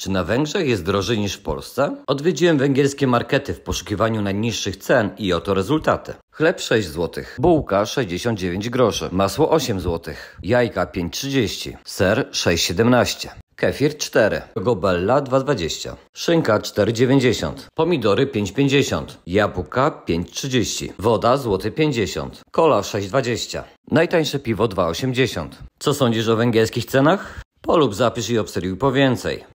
Czy na Węgrzech jest drożej niż w Polsce? Odwiedziłem węgierskie markety w poszukiwaniu najniższych cen i oto rezultaty. Chleb 6 zł, bułka 69 groszy, masło 8 zł, jajka 5,30, ser 6,17. Kefir 4, gobella 2,20, szynka 4,90, pomidory 5,50, jabłka 5,30, woda złoty 50, kola 6,20, najtańsze piwo 2,80. Co sądzisz o węgierskich cenach? Polub zapisz i obserwuj po więcej.